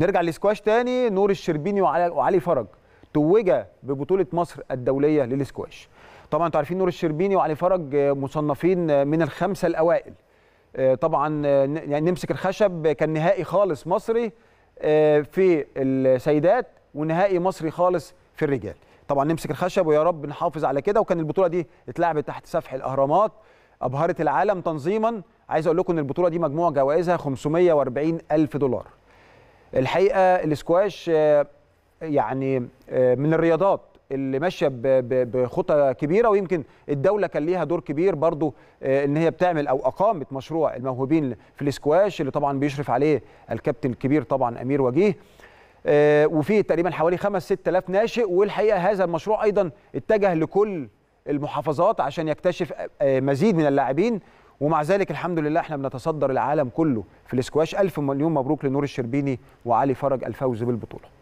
نرجع للسكواش تاني نور الشربيني وعلي فرج توجا ببطوله مصر الدوليه للسكواش طبعا انتوا عارفين نور الشربيني وعلي فرج مصنفين من الخمسه الاوائل آه، طبعا آه، يعني نمسك الخشب كان نهائي خالص مصري آه، في السيدات ونهائي مصري خالص في الرجال طبعا نمسك الخشب ويا رب نحافظ على كده وكان البطوله دي اتلعبت تحت سفح الاهرامات ابهرت العالم تنظيما عايز اقول لكم ان البطوله دي مجموع جوائزها 540 الف دولار الحقيقه الاسكواش آه، يعني آه، من الرياضات اللي ماشيه بخطى كبيره ويمكن الدوله كان ليها دور كبير برضو آه، ان هي بتعمل او اقامت مشروع الموهوبين في الاسكواش اللي طبعا بيشرف عليه الكابتن الكبير طبعا امير وجيه وفيه تقريبا حوالي 5 6000 ناشئ والحقيقه هذا المشروع ايضا اتجه لكل المحافظات عشان يكتشف مزيد من اللاعبين ومع ذلك الحمد لله احنا بنتصدر العالم كله في الاسكواش الف مليون مبروك لنور الشربيني وعلي فرج الفوز بالبطوله